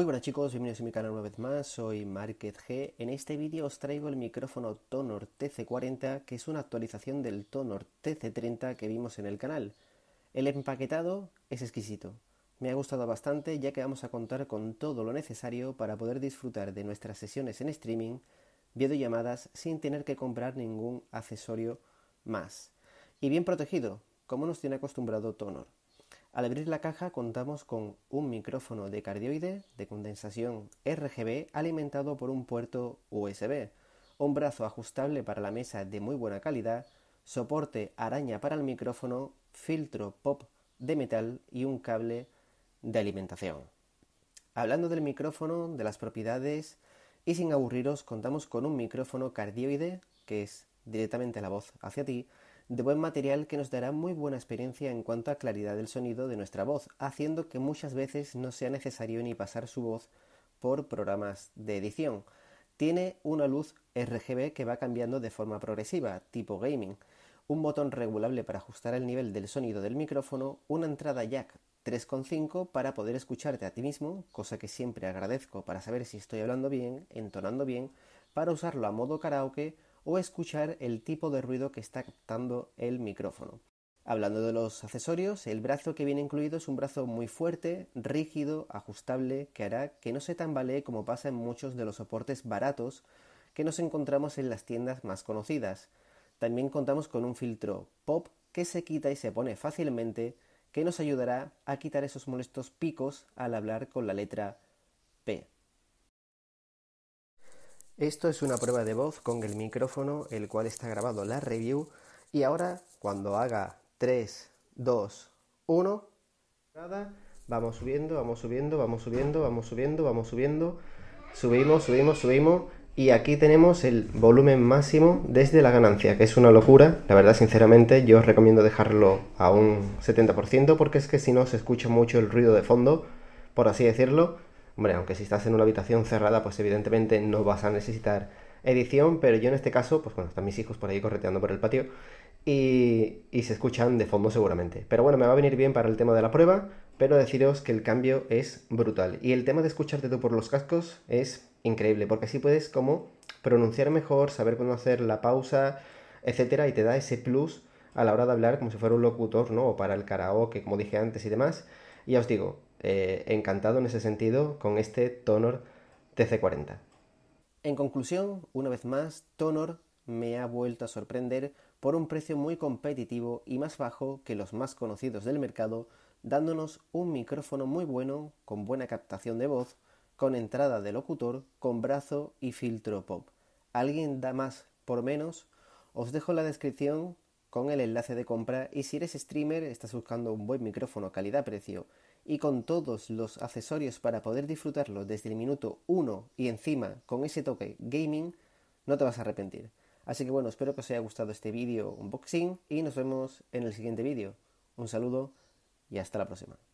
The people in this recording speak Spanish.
Muy buenas chicos, bienvenidos a mi canal una vez más, soy Market G. En este vídeo os traigo el micrófono Tonor TC40, que es una actualización del Tonor TC30 que vimos en el canal. El empaquetado es exquisito. Me ha gustado bastante ya que vamos a contar con todo lo necesario para poder disfrutar de nuestras sesiones en streaming, videollamadas, sin tener que comprar ningún accesorio más. Y bien protegido, como nos tiene acostumbrado Tonor. Al abrir la caja contamos con un micrófono de cardioide de condensación RGB alimentado por un puerto USB, un brazo ajustable para la mesa de muy buena calidad, soporte araña para el micrófono, filtro pop de metal y un cable de alimentación. Hablando del micrófono, de las propiedades y sin aburriros, contamos con un micrófono cardioide que es directamente la voz hacia ti de buen material que nos dará muy buena experiencia en cuanto a claridad del sonido de nuestra voz, haciendo que muchas veces no sea necesario ni pasar su voz por programas de edición. Tiene una luz RGB que va cambiando de forma progresiva, tipo gaming, un botón regulable para ajustar el nivel del sonido del micrófono, una entrada jack 3,5 para poder escucharte a ti mismo, cosa que siempre agradezco para saber si estoy hablando bien, entonando bien, para usarlo a modo karaoke o escuchar el tipo de ruido que está captando el micrófono. Hablando de los accesorios, el brazo que viene incluido es un brazo muy fuerte, rígido, ajustable, que hará que no se tambalee como pasa en muchos de los soportes baratos que nos encontramos en las tiendas más conocidas. También contamos con un filtro pop que se quita y se pone fácilmente, que nos ayudará a quitar esos molestos picos al hablar con la letra P. Esto es una prueba de voz con el micrófono, el cual está grabado la review. Y ahora, cuando haga 3, 2, 1, nada, vamos subiendo, vamos subiendo, vamos subiendo, vamos subiendo, vamos subiendo, subimos, subimos, subimos. Y aquí tenemos el volumen máximo desde la ganancia, que es una locura. La verdad, sinceramente, yo os recomiendo dejarlo a un 70% porque es que si no se escucha mucho el ruido de fondo, por así decirlo Hombre, aunque si estás en una habitación cerrada, pues evidentemente no vas a necesitar edición, pero yo en este caso, pues bueno, están mis hijos por ahí correteando por el patio y, se escuchan de fondo seguramente. Pero bueno, me va a venir bien para el tema de la prueba, pero deciros que el cambio es brutal. Y el tema de escucharte tú por los cascos es increíble, porque así puedes como pronunciar mejor, saber cómo hacer la pausa, etcétera, y te da ese plus a la hora de hablar como si fuera un locutor, ¿no? O para el karaoke, como dije antes y demás. Y ya os digo, eh, encantado en ese sentido con este Tonor TC40. En conclusión, una vez más, Tonor me ha vuelto a sorprender por un precio muy competitivo y más bajo que los más conocidos del mercado, dándonos un micrófono muy bueno, con buena captación de voz, con entrada de locutor, con brazo y filtro pop. ¿Alguien da más por menos? Os dejo la descripción con el enlace de compra y si eres streamer estás buscando un buen micrófono calidad-precio y con todos los accesorios para poder disfrutarlo desde el minuto 1 y encima con ese toque gaming, no te vas a arrepentir. Así que bueno, espero que os haya gustado este vídeo unboxing y nos vemos en el siguiente vídeo. Un saludo y hasta la próxima.